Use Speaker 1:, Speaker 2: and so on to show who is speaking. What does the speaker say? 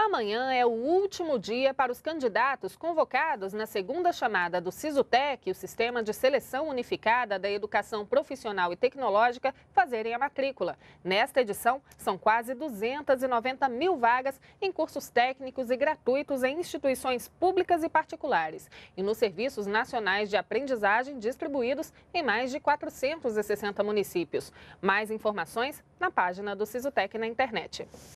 Speaker 1: Amanhã é o último dia para os candidatos convocados na segunda chamada do SISUTEC, o Sistema de Seleção Unificada da Educação Profissional e Tecnológica, fazerem a matrícula. Nesta edição, são quase 290 mil vagas em cursos técnicos e gratuitos em instituições públicas e particulares e nos serviços nacionais de aprendizagem distribuídos em mais de 460 municípios. Mais informações na página do SISUTEC na internet.